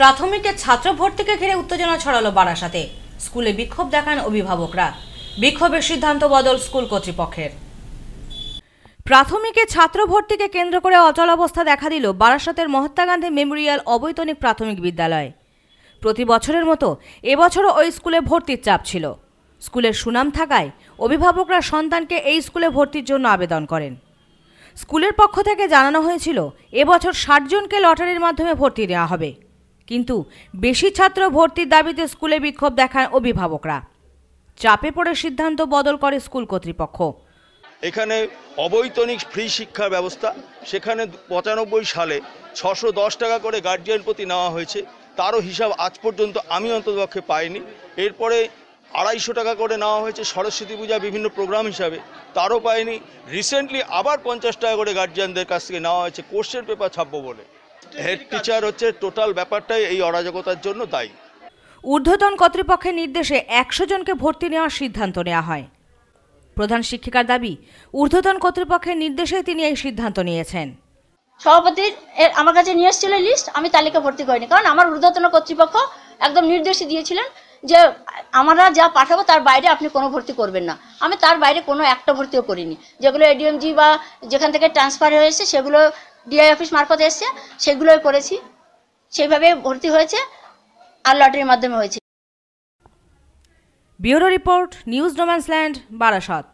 প্রাথমিকের ছাত্র ভর্তিকে ঘিরে উত্তেজনা ছড়ালো বারাসাতে স্কুলে বিক্ষোভ দেখান অভিভাবকরা বিক্ষোভের সিদ্ধান্ত বদল স্কুল কর্তৃপক্ষের প্রাথমিকে ছাত্র ভর্তিকে কেন্দ্র করে অচল অবস্থা দেখা দিল বারাসাতের মহাত্মা গান্ধী মেমোরিয়াল অবৈতনিক প্রাথমিক বিদ্যালয় প্রতি বছরের মতো এবছরও ওই স্কুলে ভর্তির চাপ ছিল স্কুলের সুনাম থাকায় অভিভাবকরা সন্তানকে এই স্কুলে ভর্তির জন্য আবেদন করেন স্কুলের পক্ষ থেকে জানানো হয়েছিল এবছর ষাট জনকে লটারির মাধ্যমে ভর্তি দেওয়া হবে কিন্তু বেশি ছাত্র ভর্তির দাবিতে স্কুলে বিক্ষোভ দেখায় অভিভাবকরা চাপে পড়ে সিদ্ধান্ত বদল করে স্কুল কর্তৃপক্ষ এখানে অবৈতনিক ফ্রি শিক্ষার ব্যবস্থা সেখানে পঁচানব্বই সালে ছশো দশ টাকা করে গার্জিয়ান প্রতি নেওয়া হয়েছে তারও হিসাব আজ পর্যন্ত আমি অন্ততপক্ষে পাইনি এরপরে আড়াইশো টাকা করে নেওয়া হয়েছে সরস্বতী পূজা বিভিন্ন প্রোগ্রাম হিসাবে তারও পাইনি রিসেন্টলি আবার পঞ্চাশ টাকা করে গার্জিয়ানদের কাছ থেকে নেওয়া হয়েছে কোর্সের পেপার ছাপবো বলে হেড টিচার হচ্ছে টোটাল ব্যাপারটাই এই অরাজকতার জন্য দায়ী ঊর্ধ্বতন কর্তৃপক্ষের নির্দেশে একশো জনকে ভর্তি নেওয়ার সিদ্ধান্ত নেওয়া হয় প্রধান শিক্ষিকার দাবি ঊর্ধ্বতন কর্তৃপক্ষের নির্দেশে তিনি এই সিদ্ধান্ত নিয়েছেন সভাপতি আমার কাছে নিয়ে এসেছিল লিস্ট আমি তালিকা ভর্তি করিনি কারণ আমার ঊর্ধ্বতন কর্তৃপক্ষ একদম নির্দেশে দিয়েছিলেন যে আমরা যা পাঠাবো তার বাইরে আপনি কোনো ভর্তি করবেন না আমি তার বাইরে কোনো একটা ভর্তিও করিনি যেগুলো এডিএমজি বা যেখান থেকে ট্রান্সফার হয়েছে সেগুলো ডিআই অফিস মারফত এসছে সেগুলোই করেছি সেইভাবে ভর্তি হয়েছে আর লটারির মাধ্যমে হয়েছে ব্যুরো রিপোর্ট নিউজ ডোমান্সল্যান্ড বারাসত